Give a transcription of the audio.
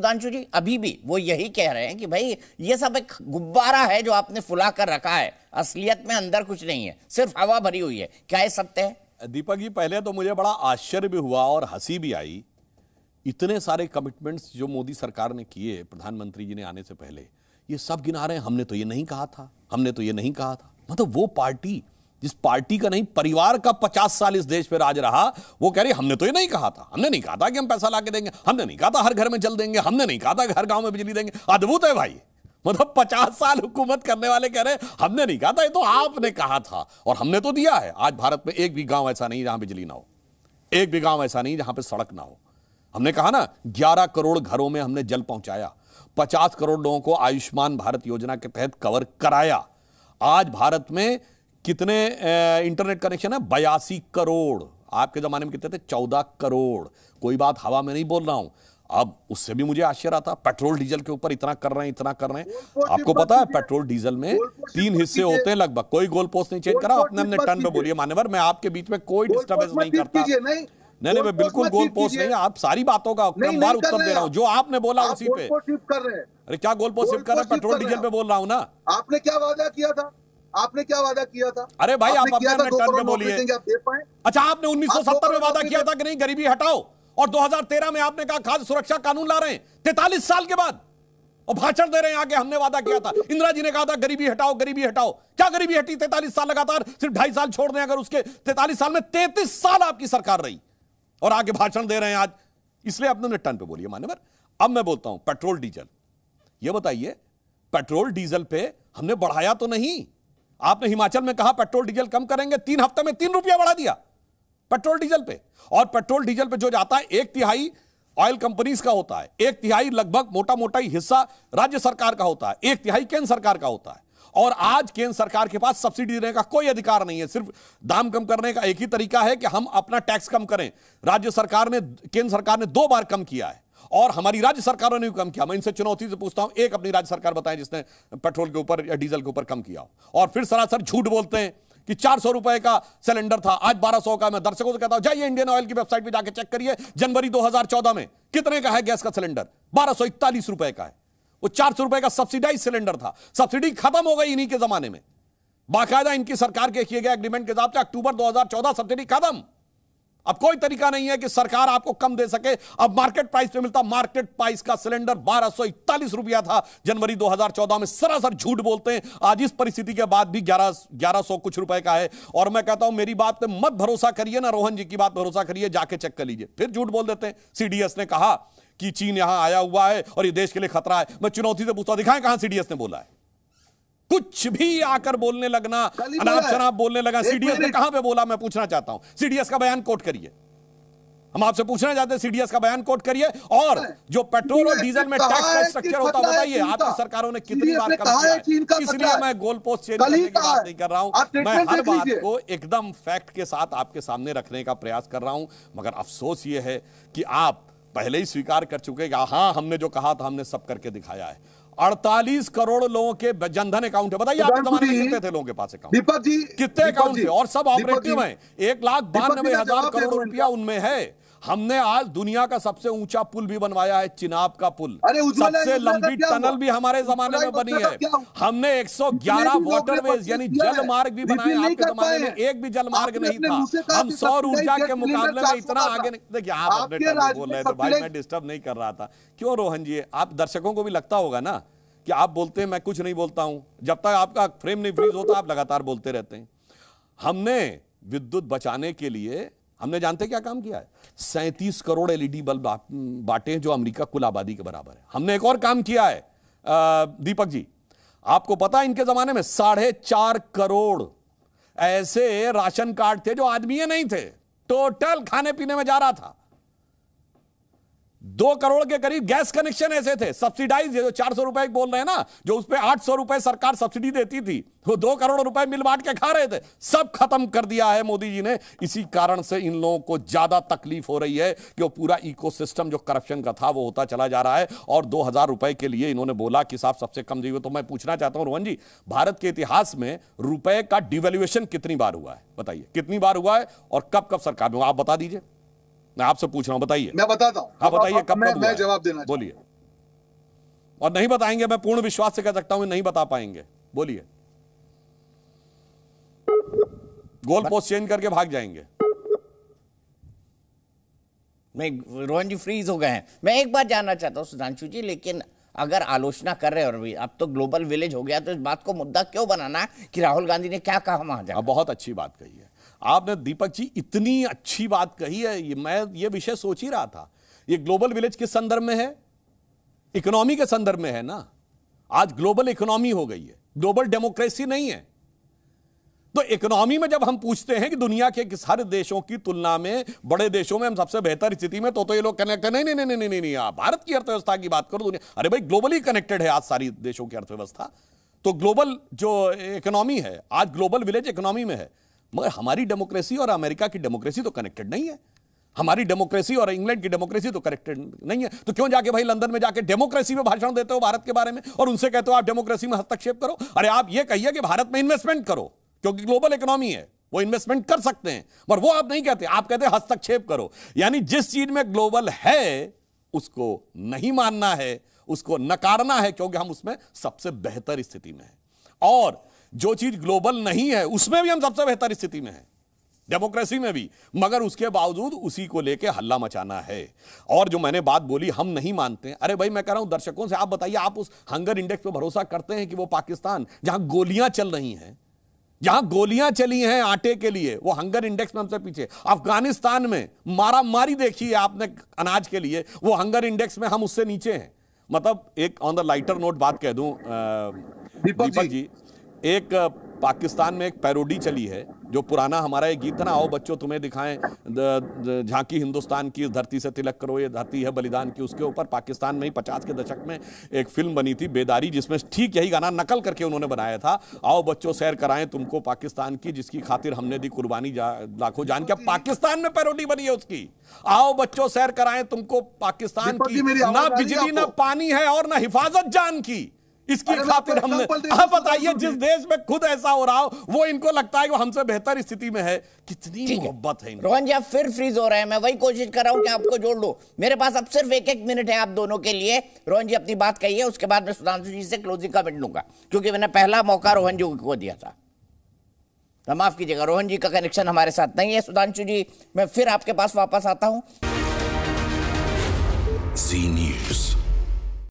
सुधांशु जी अभी भी वो यही कह रहे हैं कि भाई ये सब एक गुब्बारा है जो आपने फुला कर रखा है असलियत में अंदर कुछ नहीं है सिर्फ हवा भरी हुई है क्या ये सत्य है दीपक जी पहले तो मुझे बड़ा आश्चर्य भी हुआ और हंसी भी आई इतने सारे कमिटमेंट्स जो मोदी सरकार ने किए प्रधानमंत्री जी ने आने से पहले ये सब गिना रहे हैं हमने तो ये नहीं कहा था हमने तो ये नहीं कहा था मतलब वो पार्टी जिस पार्टी का नहीं परिवार का पचास साल इस देश पर राज रहा वो कह रही हमने तो ये नहीं कहा था हमने नहीं कहा था कि हम पैसा ला के देंगे हमने नहीं कहा था हर घर में जल देंगे हमने नहीं कहा था हर गांव में बिजली देंगे अद्भुत है भाई मतलब पचास साल हुकूमत करने वाले कह रहे हमने नहीं कहा था ये तो आपने कहा था और हमने तो दिया है आज भारत में एक भी गांव ऐसा नहीं जहां बिजली ना हो एक भी गांव ऐसा नहीं जहां पर सड़क ना हो हमने कहा ना ग्यारह करोड़ घरों में हमने जल पहुंचाया पचास करोड़ लोगों को आयुष्मान भारत योजना के तहत कवर कराया आज भारत में कितने इंटरनेट कनेक्शन है बयासी करोड़ आपके ज़माने में कितने थे चौदह करोड़ कोई बात हवा में नहीं बोल रहा हूं अब उससे भी मुझे आश्चर्य आता पेट्रोल डीजल के ऊपर इतना कर रहे हैं इतना कर रहे हैं आपको पता है पेट्रोल डीजल में तीन हिस्से होते हैं लगभग कोई गोल पोस्ट नहीं चेंज करा अपने अपने टर्न पे बोलिए मान्यवर मैं आपके बीच में कोई डिस्टर्बेंस नहीं करता नहीं नहीं मैं बिल्कुल गोल पोस्ट नहीं आप सारी बातों का क्रमवार उत्तर दे रहा हूँ जो आपने बोला उसी पे अरे क्या गोल पोस्ट शिफ्ट कर रहे हैं पेट्रोल डीजल पे बोल रहा हूँ ना आपने क्या वादा किया था आपने क्या वादा किया था अरे भाई आप अपने अपने टर्म में बोलिए अच्छा आपने 1970 में वादा किया था कि नहीं गरीबी हटाओ और 2013 में आपने कहा खाद्य सुरक्षा कानून ला रहे हैं तैतालीस साल के बाद और भाषण दे रहे हैं आगे हमने वादा किया था इंदिरा जी ने कहा था गरीबी हटाओ गरीबी हटाओ क्या गरीबी हटी तैतालीस साल लगातार सिर्फ ढाई साल छोड़ दें अगर उसके तैतालीस साल में तैतीस साल आपकी सरकार रही और आगे भाषण दे रहे हैं आज इसलिए आपने टर्न पे बोलिए मान्यवर अब मैं बोलता हूं पेट्रोल डीजल ये बताइए पेट्रोल डीजल पे हमने बढ़ाया तो नहीं आपने हिमाचल में कहा पेट्रोल डीजल कम करेंगे तीन हफ्ते में तीन रुपया बढ़ा दिया पेट्रोल डीजल पे और पेट्रोल डीजल पे जो जाता है एक तिहाई ऑयल कंपनीज का होता है एक तिहाई लगभग मोटा मोटा हिस्सा राज्य सरकार का होता है एक तिहाई केंद्र सरकार का होता है और आज केंद्र सरकार के पास सब्सिडी देने का कोई अधिकार नहीं है सिर्फ दाम कम करने का एक ही तरीका है कि हम अपना टैक्स कम करें राज्य सरकार ने केंद्र सरकार ने दो बार कम किया है और हमारी राज्य सरकारों ने भी कम किया मैं इनसे चुनौती से पूछता हूं एक अपनी राज्य सरकार बताएं जिसने पेट्रोल के ऊपर या डीजल के ऊपर कम किया और फिर सरासर झूठ बोलते हैं कि चार सौ रुपए का सिलेंडर था आज बारह सौ का मैं दर्शकों से कहता हूं जाइए इंडियन ऑयल की वेबसाइट पर जाकर चेक करिए जनवरी 2014 में कितने का है गैस का सिलेंडर बारह रुपए का है वो चार सौ रुपए का सब्सिडाइज सिलेंडर था सब्सिडी खत्म हो गई इन्हीं के जमाने में बाकायदा इनकी सरकार के किए गए एग्रीमेंट के हिसाब से अक्टूबर 2014 सब्सिडी खत्म अब कोई तरीका नहीं है कि सरकार आपको कम दे सके अब मार्केट प्राइस पे मिलता मार्केट प्राइस का सिलेंडर बारह रुपया था जनवरी 2014 में सरासर झूठ बोलते हैं आज इस परिस्थिति के बाद भी 11 1100 कुछ रुपए का है और मैं कहता हूं मेरी बात पे मत भरोसा करिए ना रोहन जी की बात भरोसा करिए जाके चेक कर लीजिए फिर झूठ बोल देते हैं सीडीएस ने कहा कि चीन यहां आया हुआ है और ये देश के लिए खतरा है मैं चुनौती से पूछता दिखाएं कहां सीडीएस ने बोला है कुछ भी आकर बोलने लगना अनाप शनाप बोलने लगा सीडीएस ने कहां पे बोला मैं पूछना चाहता हूं सीडीएस का बयान कोट करिए हम आपसे पूछना चाहते हैं सीडीएस का बयान कोट करिए और जो पेट्रोल और डीजल में टैक्स का स्ट्रक्चर होता है बताइए आपकी तो सरकारों ने कितनी बार कम किया है इसलिए मैं गोल पोस्ट चेंज करने की बात नहीं कर रहा हूं मैं हर बात को एकदम फैक्ट के साथ आपके सामने रखने का प्रयास कर रहा हूं मगर अफसोस ये है कि आप पहले ही स्वीकार कर चुके हाँ हमने जो कहा था हमने सब करके दिखाया है अड़तालीस करोड़ लोगों के जनधन अकाउंट है बताइए आपके जमाने में कितने थे लोगों के पास अकाउंट कितने अकाउंट थे और सब ऑपरेटिव है एक लाख बानवे हजार करोड़ रुपया उनमें है हमने आज दुनिया का सबसे ऊंचा पुल भी बनवाया है चिनाब का पुल अरे सबसे लंबी टनल भी हमारे जमाने में बनी है हमने 111 सौ वाटरवेज यानी जल मार्ग भी बनाया आपके जमाने में एक भी जल मार्ग नहीं था हम सौर ऊर्जा के मुकाबले में इतना आगे देखिए आप अपने टर्म बोल रहे थे तो भाई मैं डिस्टर्ब नहीं कर रहा था क्यों रोहन जी आप दर्शकों को भी लगता होगा ना कि आप बोलते हैं मैं कुछ नहीं बोलता हूं जब तक आपका फ्रेम नहीं फ्रीज होता आप लगातार बोलते रहते हैं हमने विद्युत बचाने के लिए हमने जानते क्या काम किया है सैंतीस करोड़ एलईडी बल्ब बांटे हैं जो अमेरिका कुल आबादी के बराबर है हमने एक और काम किया है दीपक जी आपको पता है इनके जमाने में साढ़े चार करोड़ ऐसे राशन कार्ड थे जो आदमी नहीं थे टोटल खाने पीने में जा रहा था दो करोड़ के करीब गैस कनेक्शन ऐसे थे सब्सिडाइज जो चार सौ रुपए बोल रहे हैं ना जो उस पर आठ सौ रुपए सरकार सब्सिडी देती थी वो दो करोड़ रुपए मिल बांट के खा रहे थे सब खत्म कर दिया है मोदी जी ने इसी कारण से इन लोगों को ज्यादा तकलीफ हो रही है कि वो पूरा इकोसिस्टम जो करप्शन का था वो होता चला जा रहा है और दो हजार रुपए के लिए इन्होंने बोला कि साहब सबसे कम दी तो मैं पूछना चाहता हूं रोहन जी भारत के इतिहास में रुपए का डिवेल्युएशन कितनी बार हुआ है बताइए कितनी बार हुआ है और कब कब सरकार में आप बता दीजिए मैं आपसे पूछ रहा हूं बताइए मैं बताता हूं हाँ बताइए कब मैं, मैं जवाब देना बोलिए और नहीं बताएंगे मैं पूर्ण विश्वास से कह सकता हूं नहीं बता पाएंगे बोलिए गोल पोस्ट चेंज करके भाग जाएंगे मैं रोहन जी फ्रीज हो गए हैं मैं एक बार जानना चाहता हूँ सुधांशु जी लेकिन अगर आलोचना कर रहे हो अब तो ग्लोबल विलेज हो गया तो इस बात को मुद्दा क्यों बनाना कि राहुल गांधी ने क्या कहा वहां जाए बहुत अच्छी बात कही है आपने दीपक जी इतनी अच्छी बात कही है ये मैं ये विषय सोच ही रहा था ये ग्लोबल विलेज किस संदर्भ में है इकोनॉमी के संदर्भ में है ना आज ग्लोबल इकोनॉमी हो गई है ग्लोबल डेमोक्रेसी नहीं है तो इकोनॉमी में जब हम पूछते हैं कि दुनिया के किस हर देशों की तुलना में बड़े देशों में हम सबसे बेहतर स्थिति में तो तो ये लोग कनेक्ट नहीं नहीं नहीं नहीं नहीं नहीं आप भारत की अर्थव्यवस्था की बात करो दुनिया अरे भाई ग्लोबली कनेक्टेड है आज सारी देशों की अर्थव्यवस्था तो ग्लोबल जो इकोनॉमी है आज ग्लोबल विलेज इकोनॉमी में है मगर हमारी डेमोक्रेसी और अमेरिका की डेमोक्रेसी तो कनेक्टेड नहीं है हमारी डेमोक्रेसी और इंग्लैंड की डेमोक्रेसी तो करेक्टेड नहीं है तो क्यों जाके भाई लंदन में जाके डेमोक्रेसी में भाषण देते हो भारत के बारे में और उनसे कहते हो आप डेमोक्रेसी में हस्तक्षेप करो अरे आप ये कहिए कि भारत में इन्वेस्टमेंट करो क्योंकि ग्लोबल इकोनॉमी है वो इन्वेस्टमेंट कर सकते हैं पर वो आप नहीं कहते आप कहते हस्तक्षेप करो यानी जिस चीज में ग्लोबल है उसको नहीं मानना है उसको नकारना है क्योंकि हम उसमें सबसे बेहतर स्थिति में है और जो चीज ग्लोबल नहीं है उसमें भी हम सबसे बेहतर स्थिति में हैं डेमोक्रेसी में भी मगर उसके बावजूद उसी को लेके हल्ला मचाना है और जो मैंने बात बोली हम नहीं मानते अरे भाई मैं कह रहा हूं दर्शकों से आप बताइए आप उस हंगर इंडेक्स पर भरोसा करते हैं कि वो पाकिस्तान जहां गोलियां चल रही हैं जहां गोलियां चली हैं आटे के लिए वो हंगर इंडेक्स में हमसे पीछे अफगानिस्तान में मारा मारी देखी है आपने अनाज के लिए वो हंगर इंडेक्स में हम उससे नीचे हैं मतलब एक ऑन द लाइटर नोट बात कह दूं आ, दीपक, जी।, जी एक पाकिस्तान में एक पैरोडी चली है जो पुराना हमारा एक गीत था ना आओ बच्चों तुम्हें दिखाएं झांकी हिंदुस्तान की धरती से तिलक करो ये धरती है बलिदान की उसके ऊपर पाकिस्तान में ही पचास के दशक में एक फिल्म बनी थी बेदारी जिसमें ठीक यही गाना नकल करके उन्होंने बनाया था आओ बच्चों सैर कराएं तुमको पाकिस्तान की जिसकी खातिर हमने दी कुर्बानी जा, लाखों जान क्या पाकिस्तान में पैरोडी बनी है उसकी आओ बच्चों सैर कराएं तुमको पाकिस्तान की ना बिजली ना पानी है और ना हिफाजत जान की इसकी खातिर हमने आप हाँ, बताइए जिस देश में खुद ऐसा हो रहा हो वो इनको लगता है वो हमसे बेहतर स्थिति में है कितनी मोहब्बत है रोहन जी आप फिर फ्रीज हो रहे हैं मैं वही कोशिश कर रहा हूँ कि आपको जोड़ लो मेरे पास अब सिर्फ एक एक मिनट है आप दोनों के लिए रोहन जी अपनी बात कहिए उसके बाद में सुधांशु जी से क्लोजिंग कमेंट लूंगा क्योंकि मैंने पहला मौका रोहन जी को दिया था तो माफ कीजिएगा रोहन जी का कनेक्शन हमारे साथ नहीं है सुधांशु जी मैं फिर आपके पास वापस आता हूँ